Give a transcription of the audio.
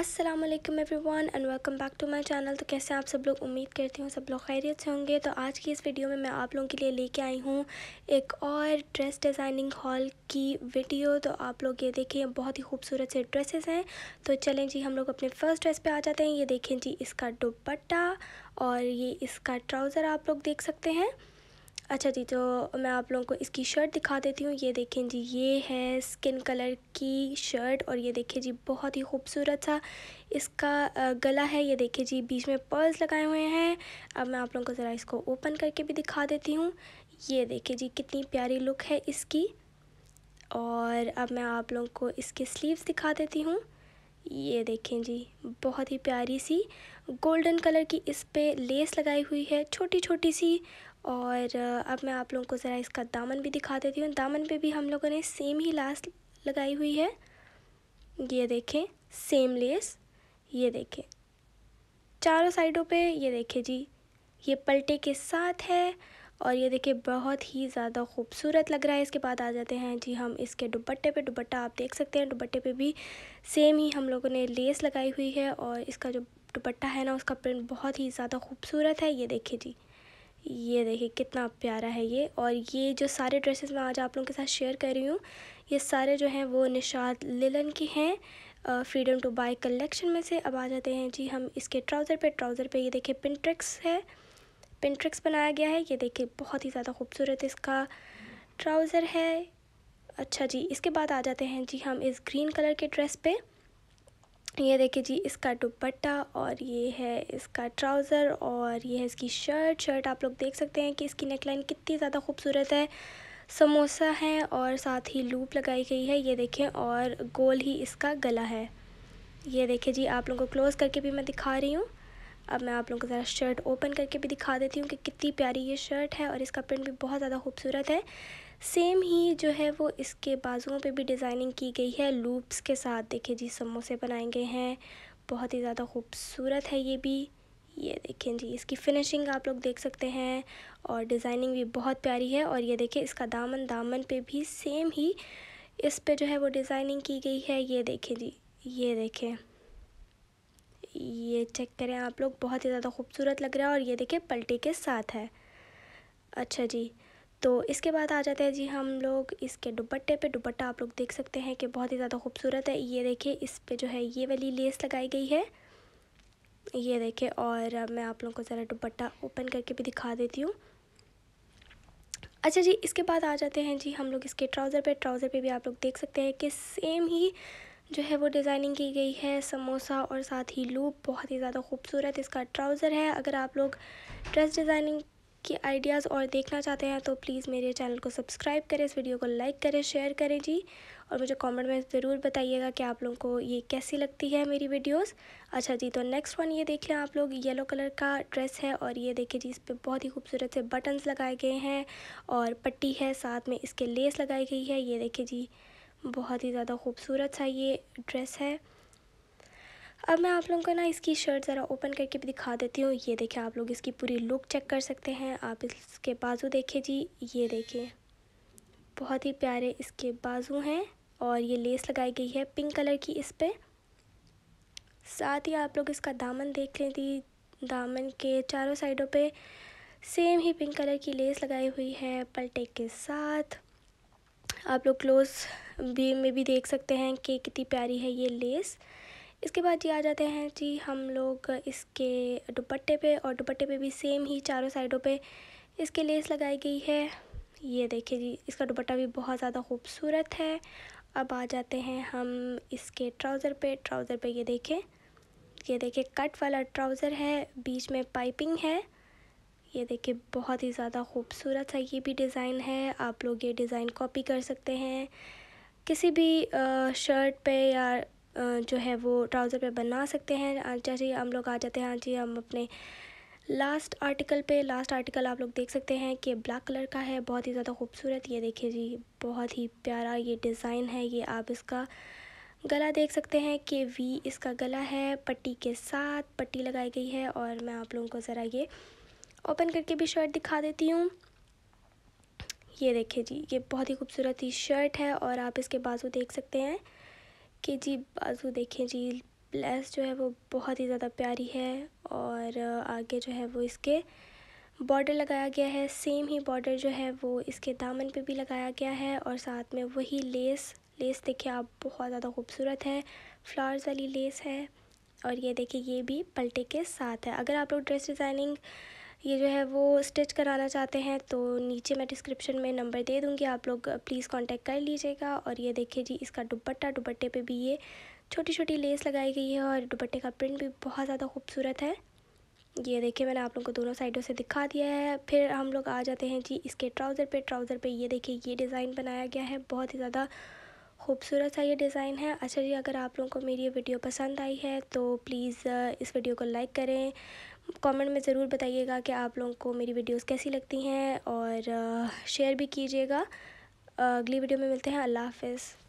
अस्सलाम वालेकुम everyone and welcome back to my channel तो कैसे आप सब लोग उम्मीद करती हूँ सब लोग खैरियत से होंगे तो आज की इस वीडियो में मैं आप लोगों के लिए लेके आई हूँ एक और ड्रेस डिज़ाइनिंग हॉल की वीडियो तो आप लोग ये देखें बहुत ही खूबसूरत से ड्रेसेस हैं तो चलें जी हम लोग अपने फर्स्ट ड्रेस पे आ जाते हैं ये देखें जी इसका दुपट्टा और ये इसका ट्राउज़र आप लोग देख सकते हैं अच्छा जी तो मैं आप लोगों को इसकी शर्ट दिखा देती हूँ ये देखें जी ये है स्किन कलर की शर्ट और ये देखें जी बहुत ही खूबसूरत सा इसका गला है ये देखें जी बीच में पर्ल्स लगाए हुए हैं अब मैं आप लोगों को ज़रा इसको ओपन करके भी दिखा देती हूँ ये देखें जी कितनी प्यारी लुक है इसकी और अब मैं आप लोगों को इसके स्लीव्स दिखा देती हूँ ये देखें जी बहुत ही प्यारी सी गोल्डन कलर की इस पे लेस लगाई हुई है छोटी छोटी सी और अब मैं आप लोगों को ज़रा इसका दामन भी दिखा देती हूँ दामन पे भी हम लोगों ने सेम ही लास लगाई हुई है ये देखें सेम लेस ये देखें चारों साइडों पे ये देखें जी ये पलटे के साथ है और ये देखें बहुत ही ज़्यादा खूबसूरत लग रहा है इसके बाद आ जाते हैं जी हम इसके दुपट्टे पे दुपट्टा आप देख सकते हैं दुपट्टे पे भी सेम ही हम लोगों ने लेस लगाई हुई है और इसका जो दुपट्टा है ना उसका प्रिंट बहुत ही ज़्यादा खूबसूरत है ये देखें जी ये देखिए कितना प्यारा है ये और ये जो सारे ड्रेसेस मैं आज आप लोगों के साथ शेयर कर रही हूँ ये सारे जो हैं वो निशाद लिलन की हैं फ्रीडम टू बाय कलेक्शन में से अब आ जाते हैं जी हम इसके ट्राउज़र पे ट्राउज़र पे ये देखिए पिनट्रिक्स है पिनट्रिक्स बनाया गया है ये देखिए बहुत ही ज़्यादा खूबसूरत इसका ट्राउज़र है अच्छा जी इसके बाद आ जाते हैं जी हम इस ग्रीन कलर के ड्रेस पर ये देखिए जी इसका दुपट्टा और ये है इसका ट्राउज़र और ये है इसकी शर्ट शर्ट आप लोग देख सकते हैं कि इसकी नेकलाइन कितनी ज़्यादा खूबसूरत है समोसा है और साथ ही लूप लगाई गई है ये देखें और गोल ही इसका गला है ये देखें जी आप लोगों को क्लोज़ करके भी मैं दिखा रही हूँ अब मैं आप लोगों को ज़रा शर्ट ओपन करके भी दिखा देती हूँ कि कितनी प्यारी ये शर्ट है और इसका प्रिंट भी बहुत ज़्यादा खूबसूरत है सेम ही जो है वो इसके बाजुओं पे भी डिज़ाइनिंग की गई है लूप्स के साथ देखिए जी समोसे बनाए गए हैं बहुत ही ज़्यादा खूबसूरत है ये भी ये देखें जी इसकी फिनिशिंग आप लोग देख सकते हैं और डिज़ाइनिंग भी बहुत प्यारी है और ये देखें इसका दामन दामन पे भी सेम ही इस पे जो है वो डिज़ाइनिंग की गई है ये देखें जी ये देखें ये चेक करें आप लोग बहुत ही ज़्यादा खूबसूरत लग रहा है और ये देखें पलटी के साथ है अच्छा जी तो इसके बाद आ जाते हैं जी हम लोग इसके दुपट्टे पे दुपट्टा आप लोग देख सकते हैं कि बहुत ही ज़्यादा खूबसूरत है ये देखिए इस पे जो है ये वाली लेस लगाई गई है ये देखिए और मैं आप लोगों को ज़रा दुपट्टा ओपन करके भी दिखा देती हूँ अच्छा जी इसके बाद आ जाते हैं जी हम लोग इसके ट्राउज़र पर ट्राउज़र पर भी आप लोग देख सकते हैं कि सेम ही जो है वो डिज़ाइनिंग की गई है समोसा और साथ ही लूप बहुत ही ज़्यादा खूबसूरत इसका ट्राउज़र है अगर आप लोग ड्रेस डिज़ाइनिंग की आइडियाज़ और देखना चाहते हैं तो प्लीज़ मेरे चैनल को सब्सक्राइब करें इस वीडियो को लाइक करें शेयर करें जी और मुझे कमेंट में ज़रूर बताइएगा कि आप लोगों को ये कैसी लगती है मेरी वीडियोस अच्छा जी तो नेक्स्ट वन ये देख लें आप लोग येलो कलर का ड्रेस है और ये देखिए जी इस पर बहुत ही खूबसूरत से बटन्स लगाए गए हैं और पट्टी है साथ में इसके लेस लगाई गई है ये देखिए जी बहुत ही ज़्यादा खूबसूरत सा ये ड्रेस है अब मैं आप लोगों को ना इसकी शर्ट ज़रा ओपन करके भी दिखा देती हूँ ये देखें आप लोग इसकी पूरी लुक चेक कर सकते हैं आप इसके बाजू देखें जी ये देखें बहुत ही प्यारे इसके बाजू हैं और ये लेस लगाई गई है पिंक कलर की इस पर साथ ही आप लोग इसका दामन देख लें थी दामन के चारों साइडों पे सेम ही पिंक कलर की लेस लगाई हुई है पलटे के साथ आप लोग क्लोज भी में भी देख सकते हैं कि कितनी प्यारी है ये लेस इसके बाद जी आ जाते हैं जी हम लोग इसके दुपट्टे पे और दुपट्टे पे भी सेम ही चारों साइडों पे इसके लेस लगाई गई है ये देखिए जी इसका दुपट्टा भी बहुत ज़्यादा खूबसूरत है अब आ जाते हैं हम इसके ट्राउज़र पे ट्राउज़र पे ये देखें ये देखिए कट वाला ट्राउज़र है बीच में पाइपिंग है ये देखिए बहुत ही ज़्यादा खूबसूरत है ये भी डिज़ाइन है आप लोग ये डिज़ाइन कॉपी कर सकते हैं किसी भी शर्ट पे या जो है वो ट्राउज़र पे बना सकते हैं जैसे हम लोग आ जाते हैं हाँ जी हम अपने लास्ट आर्टिकल पे लास्ट आर्टिकल आप लोग देख सकते हैं कि ब्लैक कलर का है बहुत ही ज़्यादा खूबसूरत ये देखिए जी बहुत ही प्यारा ये डिज़ाइन है ये आप इसका गला देख सकते हैं कि वी इसका गला है पट्टी के साथ पट्टी लगाई गई है और मैं आप लोगों को ज़रा ये ओपन करके भी शर्ट दिखा देती हूँ ये देखिए जी ये बहुत ही खूबसूरत ही शर्ट है और आप इसके बाजू देख सकते हैं के जी बाजू देखें जी लेस जो है वो बहुत ही ज़्यादा प्यारी है और आगे जो है वो इसके बॉर्डर लगाया गया है सेम ही बॉर्डर जो है वो इसके दामन पे भी लगाया गया है और साथ में वही लेस लेस देखिए आप बहुत ज़्यादा खूबसूरत है फ्लावर्स वाली लेस है और ये देखिए ये भी पलटे के साथ है अगर आप लोग ड्रेस डिज़ाइनिंग ये जो है वो स्टिच कराना चाहते हैं तो नीचे मैं डिस्क्रिप्शन में नंबर दे दूँगी आप लोग प्लीज़ कॉन्टेक्ट कर लीजिएगा और ये देखिए जी इसका दुपट्टा दुपट्टे पर भी ये छोटी छोटी लेस लगाई गई है और दुपट्टे का प्रिंट भी बहुत ज़्यादा खूबसूरत है ये देखिए मैंने आप लोगों को दोनों साइडों से दिखा दिया है फिर हम लोग आ जाते हैं जी इसके ट्राउज़र पे ट्राउज़र पे ये देखिए ये डिज़ाइन बनाया गया है बहुत ही ज़्यादा खूबसूरत सा ये डिज़ाइन है अच्छा जी अगर आप लोगों को मेरी ये वीडियो पसंद आई है तो प्लीज़ इस वीडियो को लाइक करें कमेंट में ज़रूर बताइएगा कि आप लोगों को मेरी वीडियोस कैसी लगती हैं और शेयर भी कीजिएगा अगली वीडियो में मिलते हैं अल्लाह हाफिज़